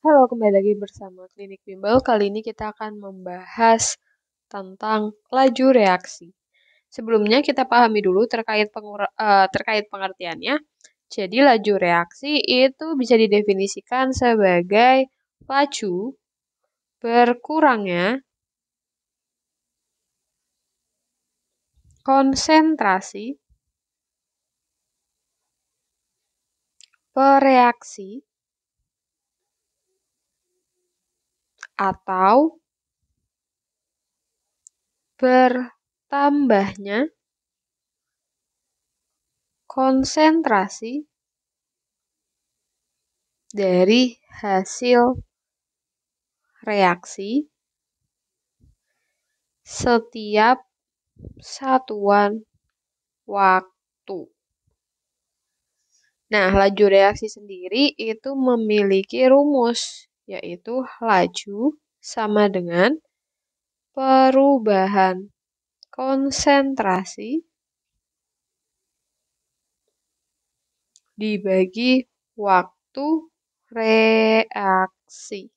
Halo, kembali lagi bersama Klinik Bimbel. Kali ini kita akan membahas tentang laju reaksi. Sebelumnya kita pahami dulu terkait pengur- eh, terkait pengertiannya. Jadi laju reaksi itu bisa didefinisikan sebagai laju berkurangnya konsentrasi pereaksi atau bertambahnya konsentrasi dari hasil reaksi setiap satuan waktu. Nah, laju reaksi sendiri itu memiliki rumus yaitu laju sama dengan perubahan konsentrasi dibagi waktu reaksi.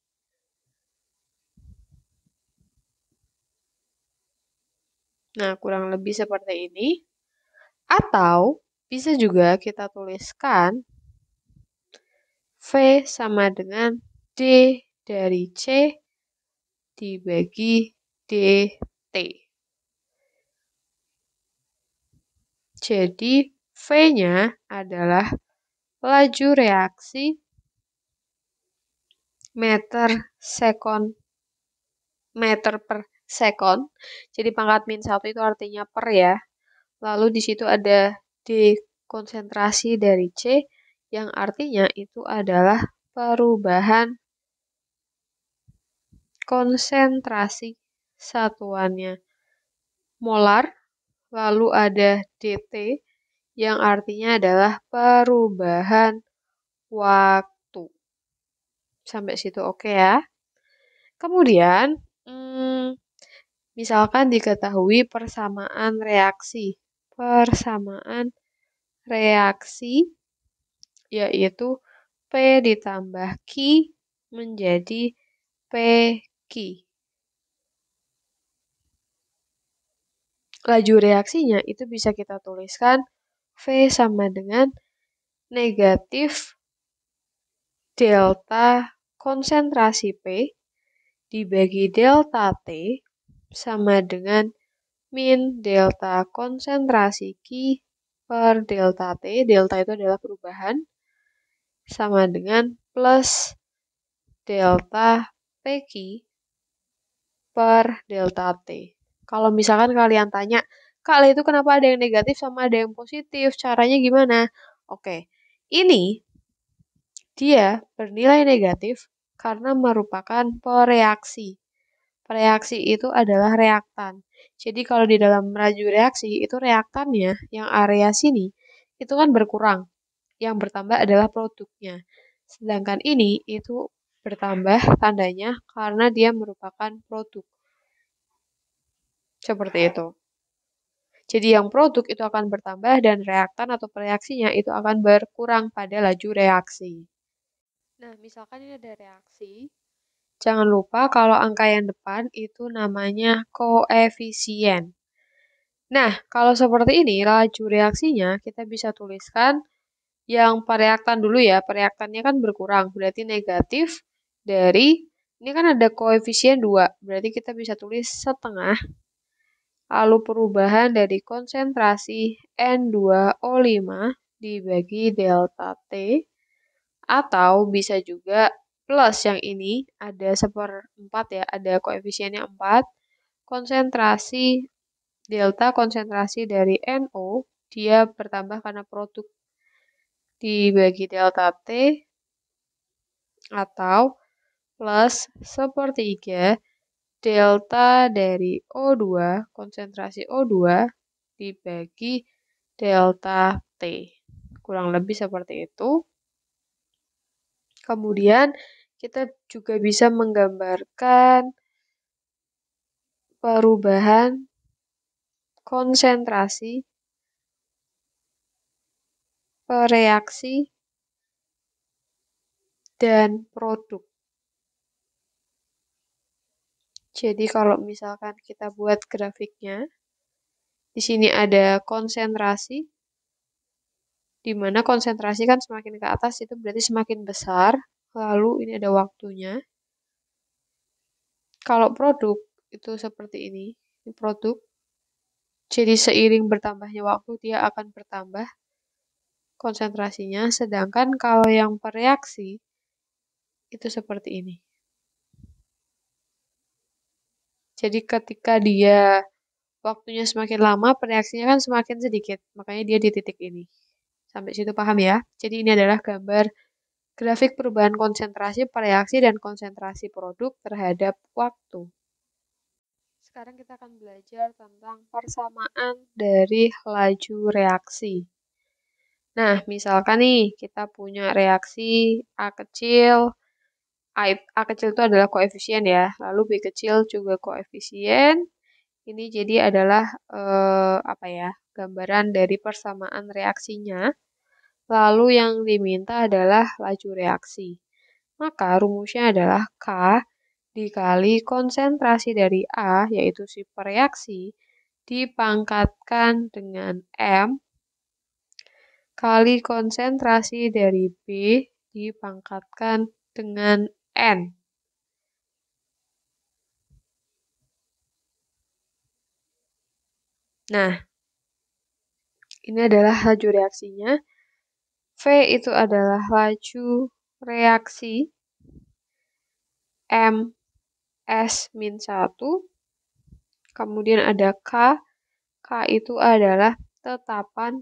Nah, kurang lebih seperti ini. Atau bisa juga kita tuliskan V sama dengan D dari C dibagi DT. Jadi V-nya adalah laju reaksi meter sekon meter per sekon. Jadi pangkat min satu itu artinya per ya. Lalu di situ ada D konsentrasi dari C yang artinya itu adalah perubahan konsentrasi satuannya. Molar, lalu ada DT yang artinya adalah perubahan waktu. Sampai situ oke okay ya. Kemudian, hmm, misalkan diketahui persamaan reaksi. Persamaan reaksi yaitu P ditambah Q menjadi p Ki. Laju reaksinya itu bisa kita tuliskan V sama dengan negatif delta konsentrasi P dibagi delta T sama dengan min delta konsentrasi Q per delta T. Delta itu adalah perubahan sama dengan plus delta PQ per delta T. Kalau misalkan kalian tanya, Kak, itu kenapa ada yang negatif sama ada yang positif? Caranya gimana? Oke, ini dia bernilai negatif karena merupakan pereaksi. Pereaksi itu adalah reaktan. Jadi kalau di dalam raju reaksi itu reaktannya yang area sini itu kan berkurang. Yang bertambah adalah produknya. Sedangkan ini itu bertambah tandanya karena dia merupakan produk. Seperti itu. Jadi yang produk itu akan bertambah dan reaktan atau reaksinya itu akan berkurang pada laju reaksi. Nah, misalkan ini ada reaksi, jangan lupa kalau angka yang depan itu namanya koefisien. Nah, kalau seperti ini laju reaksinya kita bisa tuliskan yang pereaktan dulu ya, pereaktannya kan berkurang, berarti negatif dari, ini kan ada koefisien 2, berarti kita bisa tulis setengah. Lalu perubahan dari konsentrasi N2O5 dibagi delta T, atau bisa juga plus yang ini ada seperempat ya, ada koefisiennya 4. Konsentrasi delta konsentrasi dari NO dia bertambah karena produk dibagi delta T atau plus seperti delta dari O2 konsentrasi O2 dibagi delta T. Kurang lebih seperti itu. Kemudian kita juga bisa menggambarkan perubahan konsentrasi pereaksi dan produk. Jadi kalau misalkan kita buat grafiknya, di sini ada konsentrasi, di mana konsentrasi kan semakin ke atas itu berarti semakin besar, lalu ini ada waktunya. Kalau produk itu seperti ini, ini produk, jadi seiring bertambahnya waktu dia akan bertambah konsentrasinya, sedangkan kalau yang pereaksi itu seperti ini. Jadi ketika dia waktunya semakin lama, pereaksinya kan semakin sedikit. Makanya dia di titik ini. Sampai situ paham ya? Jadi ini adalah gambar grafik perubahan konsentrasi pereaksi dan konsentrasi produk terhadap waktu. Sekarang kita akan belajar tentang persamaan dari laju reaksi. Nah, misalkan nih kita punya reaksi A kecil, A, A kecil itu adalah koefisien ya. Lalu B kecil juga koefisien. Ini jadi adalah eh, apa ya? gambaran dari persamaan reaksinya. Lalu yang diminta adalah laju reaksi. Maka rumusnya adalah K dikali konsentrasi dari A yaitu si pereaksi dipangkatkan dengan M kali konsentrasi dari B dipangkatkan dengan N. Nah, ini adalah laju reaksinya. V itu adalah laju reaksi M S min 1. Kemudian ada K. K itu adalah tetapan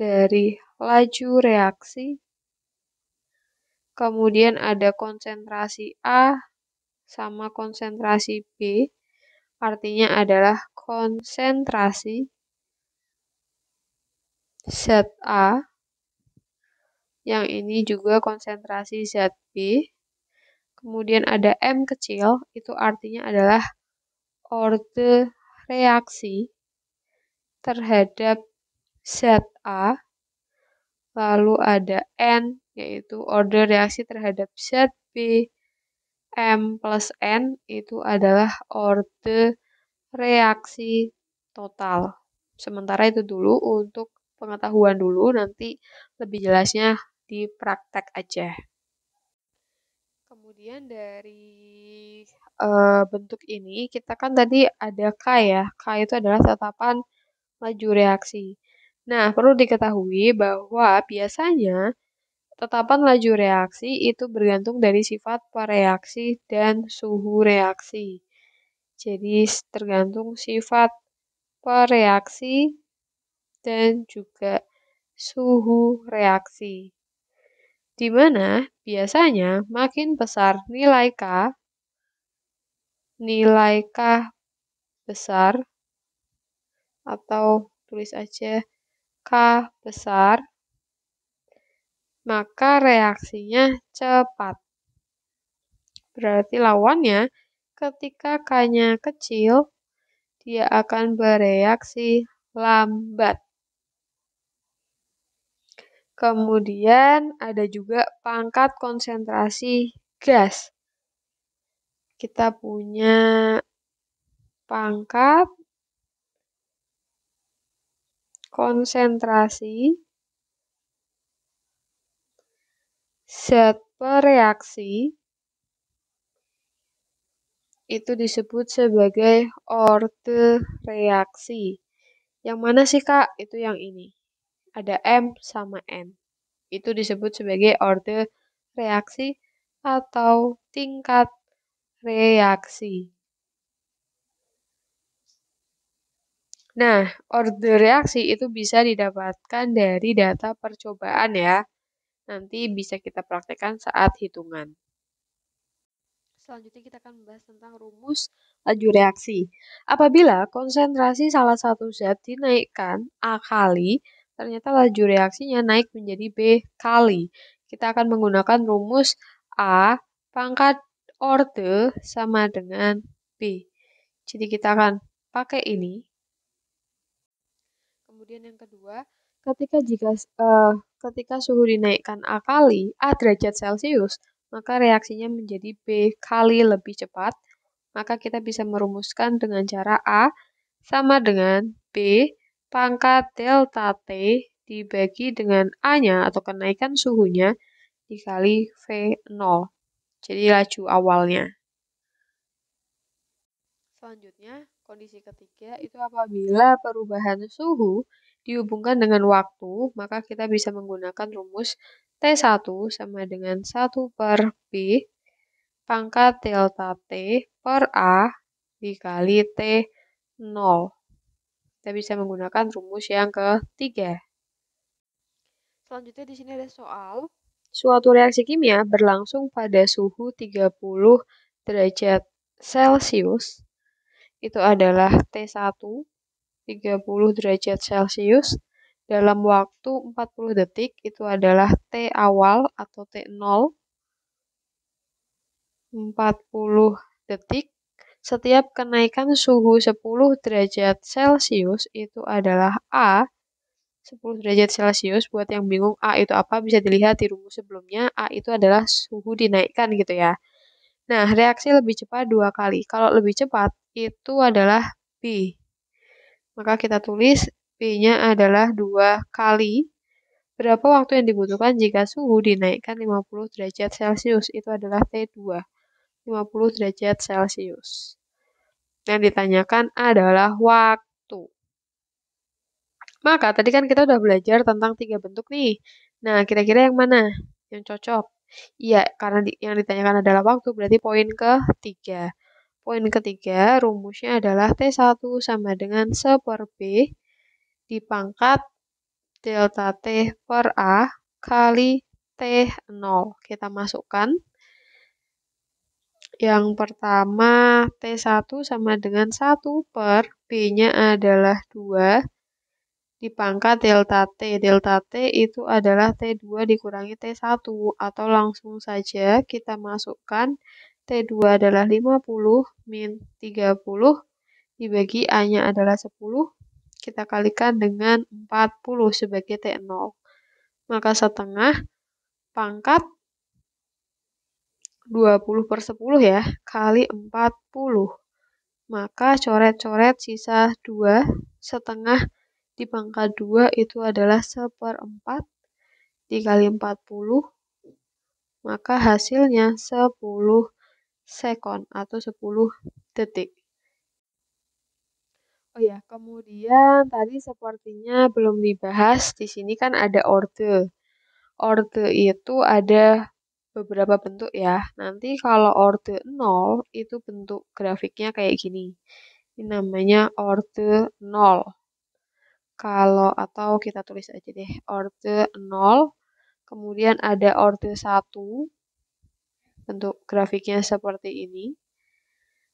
dari laju reaksi kemudian ada konsentrasi A sama konsentrasi B, artinya adalah konsentrasi zat a, yang ini juga konsentrasi zat b. kemudian ada M kecil, itu artinya adalah orde reaksi terhadap zat a. lalu ada N yaitu order reaksi terhadap zat B M plus N itu adalah order reaksi total. Sementara itu dulu untuk pengetahuan dulu, nanti lebih jelasnya di praktek aja. Kemudian dari e, bentuk ini, kita kan tadi ada K ya. K itu adalah tatapan laju reaksi. Nah, perlu diketahui bahwa biasanya Tetapan laju reaksi itu bergantung dari sifat pereaksi dan suhu reaksi. Jadi tergantung sifat pereaksi dan juga suhu reaksi. Di mana biasanya makin besar nilai K, nilai K besar atau tulis aja K besar maka reaksinya cepat. Berarti lawannya, ketika K-nya kecil, dia akan bereaksi lambat. Kemudian ada juga pangkat konsentrasi gas. Kita punya pangkat konsentrasi pereaksi itu disebut sebagai orde reaksi. Yang mana sih kak? Itu yang ini. Ada M sama N. Itu disebut sebagai orde reaksi atau tingkat reaksi. Nah, order reaksi itu bisa didapatkan dari data percobaan ya nanti bisa kita praktekkan saat hitungan. Selanjutnya kita akan membahas tentang rumus laju reaksi. Apabila konsentrasi salah satu zat dinaikkan A kali, ternyata laju reaksinya naik menjadi B kali. Kita akan menggunakan rumus A pangkat orde sama dengan B. Jadi kita akan pakai ini. Kemudian yang kedua, Ketika jika uh, ketika suhu dinaikkan A kali A derajat Celcius, maka reaksinya menjadi B kali lebih cepat. Maka kita bisa merumuskan dengan cara A sama dengan B pangkat delta T dibagi dengan A-nya atau kenaikan suhunya dikali V0. Jadi laju awalnya. Selanjutnya, kondisi ketiga itu apabila perubahan suhu dihubungkan dengan waktu, maka kita bisa menggunakan rumus T1 sama dengan 1 per B pangkat delta T per A dikali T0. Kita bisa menggunakan rumus yang ketiga. Selanjutnya di sini ada soal. Suatu reaksi kimia berlangsung pada suhu 30 derajat Celcius. Itu adalah T1 30 derajat Celcius dalam waktu 40 detik itu adalah T awal atau T0 40 detik setiap kenaikan suhu 10 derajat Celcius itu adalah A 10 derajat Celcius buat yang bingung A itu apa bisa dilihat di rumus sebelumnya A itu adalah suhu dinaikkan gitu ya Nah, reaksi lebih cepat dua kali. Kalau lebih cepat, itu adalah B. Maka kita tulis P-nya adalah 2 kali berapa waktu yang dibutuhkan jika suhu dinaikkan 50 derajat Celcius. Itu adalah T2, 50 derajat Celcius. Yang ditanyakan adalah waktu. Maka tadi kan kita udah belajar tentang tiga bentuk nih. Nah, kira-kira yang mana yang cocok? Iya, karena yang ditanyakan adalah waktu, berarti poin ke ketiga. Poin ketiga, rumusnya adalah T1 sama dengan 1 per B dipangkat delta T per A kali T0. Kita masukkan. Yang pertama, T1 sama dengan 1 per B-nya adalah 2 dipangkat delta T. Delta T itu adalah T2 dikurangi T1 atau langsung saja kita masukkan T2 adalah 50 min 30 dibagi A-nya adalah 10. Kita kalikan dengan 40 sebagai T0. Maka setengah pangkat 20 per 10 ya, kali 40. Maka coret-coret sisa 2, setengah di pangkat 2 itu adalah seperempat dikali 40. Maka hasilnya 10 second atau 10 detik. Oh ya, kemudian tadi sepertinya belum dibahas. Di sini kan ada orde. Orde itu ada beberapa bentuk ya. Nanti kalau orde 0 itu bentuk grafiknya kayak gini. Ini namanya orde 0. Kalau atau kita tulis aja deh orde 0. Kemudian ada orde 1. Bentuk grafiknya seperti ini.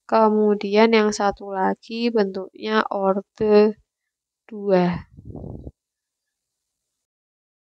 Kemudian yang satu lagi bentuknya orde 2.